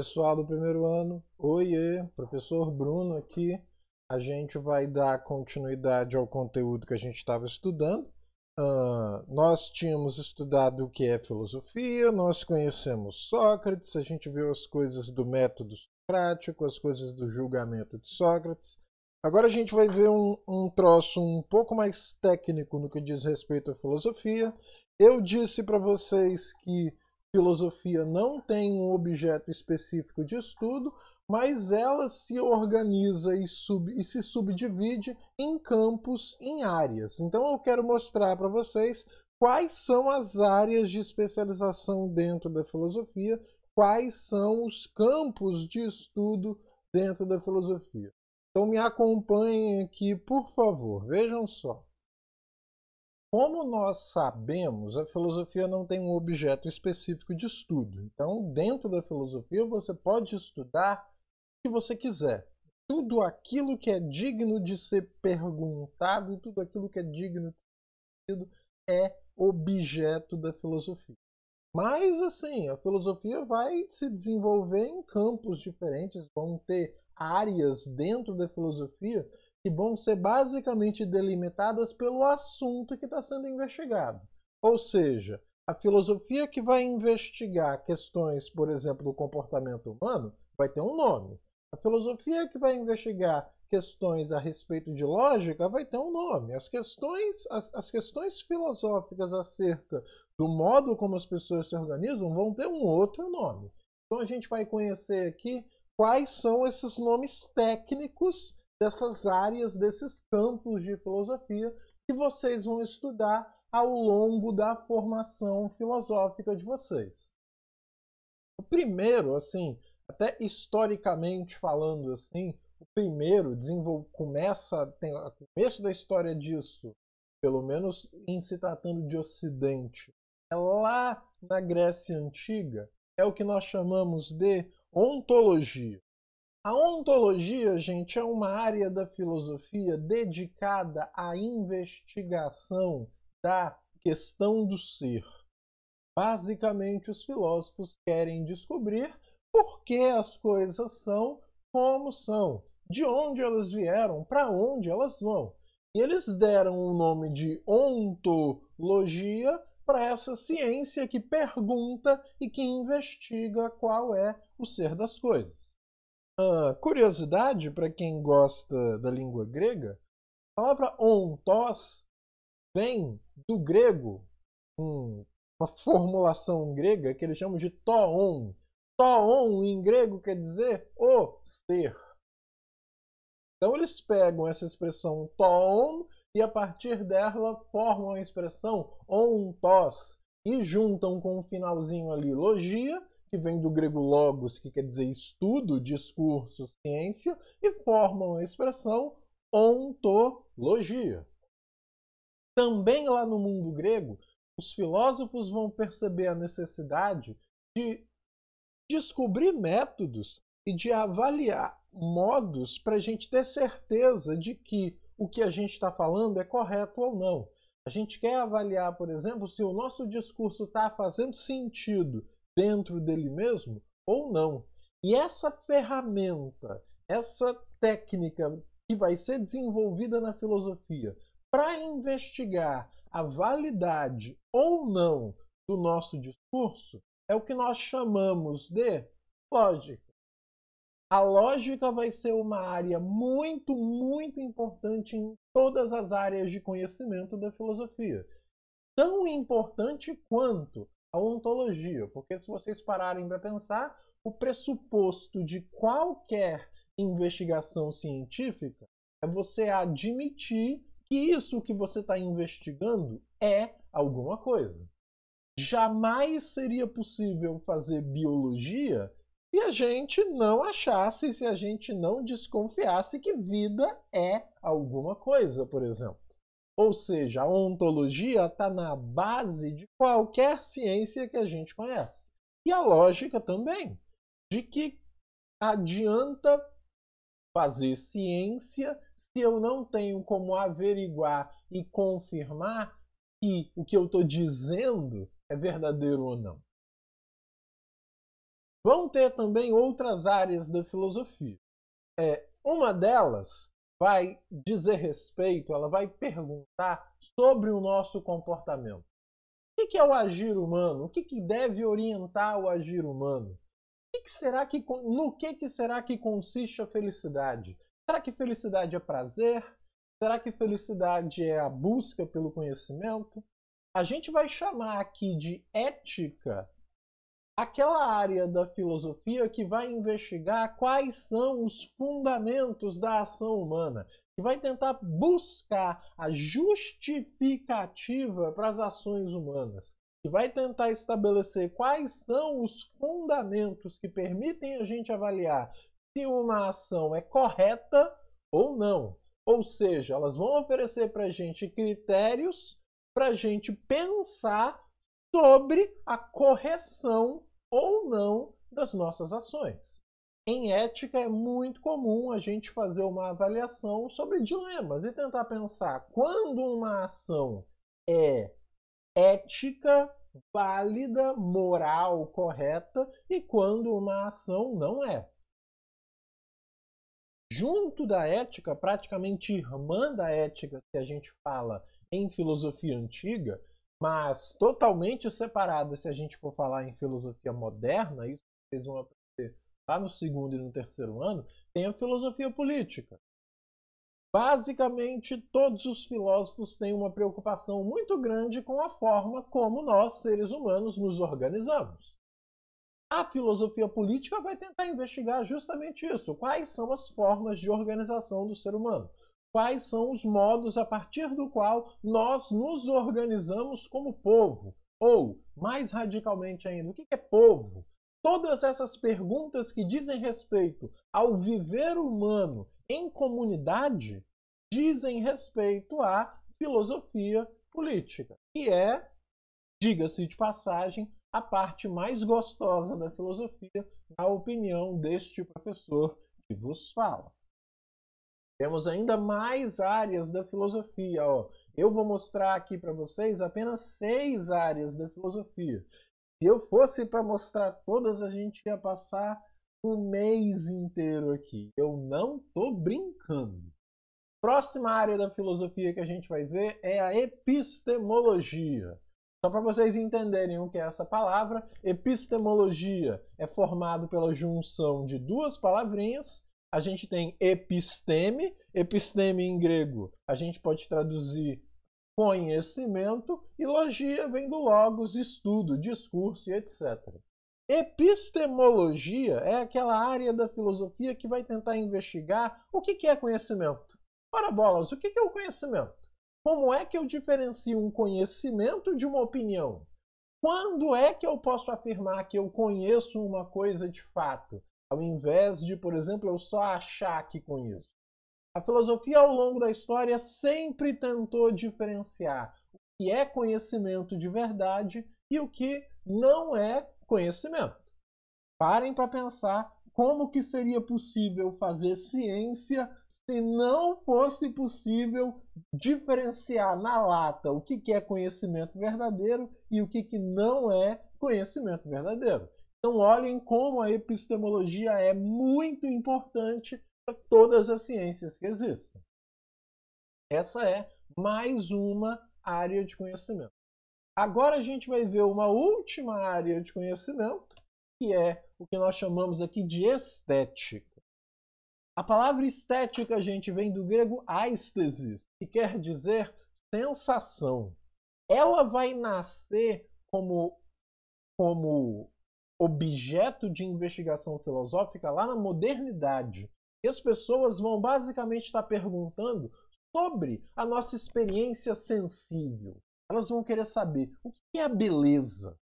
pessoal do primeiro ano, oiê, professor Bruno aqui. A gente vai dar continuidade ao conteúdo que a gente estava estudando. Uh, nós tínhamos estudado o que é filosofia, nós conhecemos Sócrates, a gente viu as coisas do método socrático, as coisas do julgamento de Sócrates. Agora a gente vai ver um, um troço um pouco mais técnico no que diz respeito à filosofia. Eu disse para vocês que filosofia não tem um objeto específico de estudo, mas ela se organiza e, sub, e se subdivide em campos, em áreas. Então eu quero mostrar para vocês quais são as áreas de especialização dentro da filosofia, quais são os campos de estudo dentro da filosofia. Então me acompanhem aqui, por favor, vejam só. Como nós sabemos, a filosofia não tem um objeto específico de estudo. Então, dentro da filosofia, você pode estudar o que você quiser. Tudo aquilo que é digno de ser perguntado, tudo aquilo que é digno de ser perguntado, é objeto da filosofia. Mas, assim, a filosofia vai se desenvolver em campos diferentes, vão ter áreas dentro da filosofia que vão ser basicamente delimitadas pelo assunto que está sendo investigado. Ou seja, a filosofia que vai investigar questões, por exemplo, do comportamento humano, vai ter um nome. A filosofia que vai investigar questões a respeito de lógica vai ter um nome. As questões, as, as, questões filosóficas acerca do modo como as pessoas se organizam vão ter um outro nome. Então a gente vai conhecer aqui quais são esses nomes técnicos dessas áreas, desses campos de filosofia que vocês vão estudar ao longo da formação filosófica de vocês. O primeiro, assim, até historicamente falando assim, o primeiro começa, tem o começo da história disso, pelo menos em se tratando de Ocidente, é lá na Grécia Antiga, é o que nós chamamos de ontologia. A ontologia, gente, é uma área da filosofia dedicada à investigação da questão do ser. Basicamente, os filósofos querem descobrir por que as coisas são como são, de onde elas vieram, para onde elas vão. E eles deram o nome de ontologia para essa ciência que pergunta e que investiga qual é o ser das coisas uh, curiosidade para quem gosta da língua grega, a palavra ontos vem do grego, um, uma formulação grega que eles chamam de toon. Toon em grego quer dizer o ser. Então eles pegam essa expressão toon e a partir dela formam a expressão ontos e juntam com um finalzinho ali logia que vem do grego logos, que quer dizer estudo, discurso, ciência, e formam a expressão ontologia. Também lá no mundo grego, os filósofos vão perceber a necessidade de descobrir métodos e de avaliar modos para a gente ter certeza de que o que a gente está falando é correto ou não. A gente quer avaliar, por exemplo, se o nosso discurso está fazendo sentido dentro dele mesmo ou não. E essa ferramenta, essa técnica que vai ser desenvolvida na filosofia para investigar a validade ou não do nosso discurso é o que nós chamamos de lógica. A lógica vai ser uma área muito, muito importante em todas as áreas de conhecimento da filosofia. Tão importante quanto a ontologia, porque se vocês pararem para pensar, o pressuposto de qualquer investigação científica é você admitir que isso que você está investigando é alguma coisa. Jamais seria possível fazer biologia se a gente não achasse, se a gente não desconfiasse que vida é alguma coisa, por exemplo. Ou seja, a ontologia está na base de qualquer ciência que a gente conhece. E a lógica também, de que adianta fazer ciência se eu não tenho como averiguar e confirmar que o que eu estou dizendo é verdadeiro ou não. Vão ter também outras áreas da filosofia. É, uma delas vai dizer respeito, ela vai perguntar sobre o nosso comportamento. O que é o agir humano? O que deve orientar o agir humano? O que será que, no que, que será que consiste a felicidade? Será que felicidade é prazer? Será que felicidade é a busca pelo conhecimento? A gente vai chamar aqui de ética aquela área da filosofia que vai investigar quais são os fundamentos da ação humana, que vai tentar buscar a justificativa para as ações humanas, que vai tentar estabelecer quais são os fundamentos que permitem a gente avaliar se uma ação é correta ou não. Ou seja, elas vão oferecer para a gente critérios para a gente pensar sobre a correção das nossas ações. Em ética é muito comum a gente fazer uma avaliação sobre dilemas e tentar pensar quando uma ação é ética, válida, moral, correta e quando uma ação não é. Junto da ética, praticamente irmã da ética, se a gente fala em filosofia antiga, mas totalmente separada se a gente for falar em filosofia moderna, isso vocês vão aprender lá no segundo e no terceiro ano, tem a filosofia política. Basicamente, todos os filósofos têm uma preocupação muito grande com a forma como nós, seres humanos, nos organizamos. A filosofia política vai tentar investigar justamente isso: quais são as formas de organização do ser humano, quais são os modos a partir do qual nós nos organizamos como povo, ou, mais radicalmente ainda, o que é povo? Todas essas perguntas que dizem respeito ao viver humano em comunidade dizem respeito à filosofia política, que é, diga-se de passagem, a parte mais gostosa da filosofia, na opinião deste professor que vos fala. Temos ainda mais áreas da filosofia. Ó. Eu vou mostrar aqui para vocês apenas seis áreas da filosofia. Se eu fosse para mostrar todas, a gente ia passar o mês inteiro aqui. Eu não tô brincando. Próxima área da filosofia que a gente vai ver é a epistemologia. Só para vocês entenderem o que é essa palavra, epistemologia é formado pela junção de duas palavrinhas. A gente tem episteme, episteme em grego, a gente pode traduzir conhecimento e logia vem do logos, estudo, discurso e etc. Epistemologia é aquela área da filosofia que vai tentar investigar o que é conhecimento. Ora bolas, o que é o conhecimento? Como é que eu diferencio um conhecimento de uma opinião? Quando é que eu posso afirmar que eu conheço uma coisa de fato, ao invés de, por exemplo, eu só achar que conheço? A filosofia ao longo da história sempre tentou diferenciar o que é conhecimento de verdade e o que não é conhecimento. Parem para pensar como que seria possível fazer ciência se não fosse possível diferenciar na lata o que, é conhecimento verdadeiro e o que não é conhecimento verdadeiro. Então olhem como a epistemologia é muito importante todas as ciências que existem. Essa é mais uma área de conhecimento. Agora a gente vai ver uma última área de conhecimento, que é o que nós chamamos aqui de estética. A palavra estética, a gente, vem do grego aesthesis, que quer dizer sensação. Ela vai nascer como, como objeto de investigação filosófica lá na modernidade, e as pessoas vão basicamente estar perguntando sobre a nossa experiência sensível. Elas vão querer saber o que é a beleza.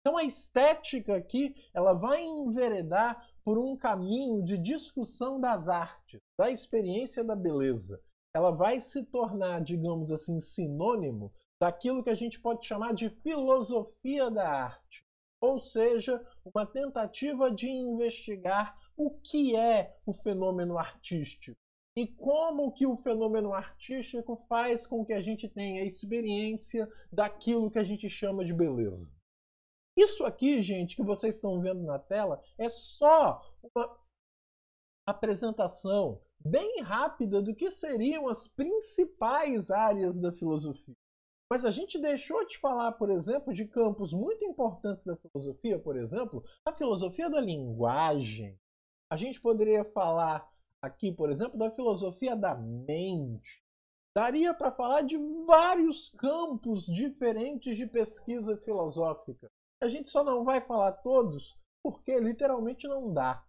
Então a estética aqui, ela vai enveredar por um caminho de discussão das artes, da experiência da beleza. Ela vai se tornar, digamos assim, sinônimo daquilo que a gente pode chamar de filosofia da arte, ou seja, uma tentativa de investigar o que é o fenômeno artístico e como que o fenômeno artístico faz com que a gente tenha a experiência daquilo que a gente chama de beleza. Isso aqui, gente, que vocês estão vendo na tela, é só uma apresentação bem rápida do que seriam as principais áreas da filosofia. Mas a gente deixou de falar, por exemplo, de campos muito importantes da filosofia, por exemplo, a filosofia da linguagem, a gente poderia falar aqui, por exemplo, da filosofia da mente. Daria para falar de vários campos diferentes de pesquisa filosófica. A gente só não vai falar todos porque literalmente não dá.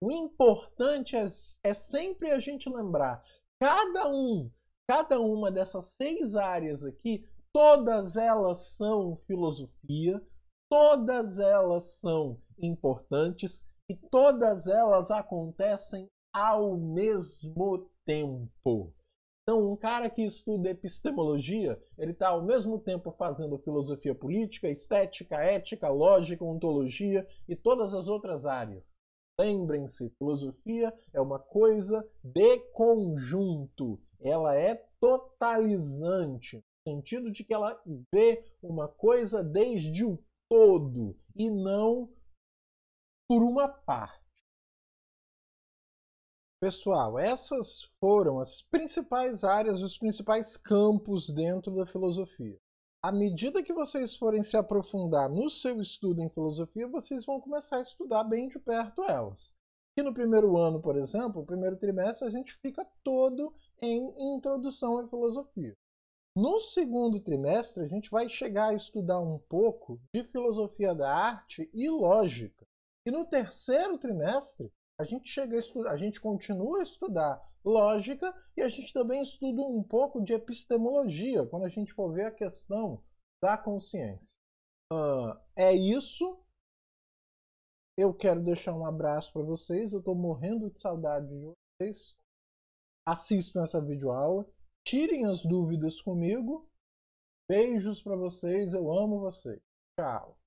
O importante é, é sempre a gente lembrar: cada um, cada uma dessas seis áreas aqui, todas elas são filosofia, todas elas são importantes, e todas elas acontecem ao mesmo tempo. Então, um cara que estuda epistemologia, ele está ao mesmo tempo fazendo filosofia política, estética, ética, lógica, ontologia e todas as outras áreas. Lembrem-se, filosofia é uma coisa de conjunto. Ela é totalizante, no sentido de que ela vê uma coisa desde o todo e não por uma parte. Pessoal, essas foram as principais áreas, os principais campos dentro da filosofia. À medida que vocês forem se aprofundar no seu estudo em filosofia, vocês vão começar a estudar bem de perto elas. E no primeiro ano, por exemplo, no primeiro trimestre, a gente fica todo em introdução à filosofia. No segundo trimestre, a gente vai chegar a estudar um pouco de filosofia da arte e lógica. E no terceiro trimestre, a gente chega a estudar, a gente continua a estudar lógica e a gente também estuda um pouco de epistemologia, quando a gente for ver a questão da consciência. Uh, é isso. Eu quero deixar um abraço para vocês. Eu estou morrendo de saudade de vocês. Assistam essa videoaula. Tirem as dúvidas comigo. Beijos para vocês. Eu amo vocês. Tchau.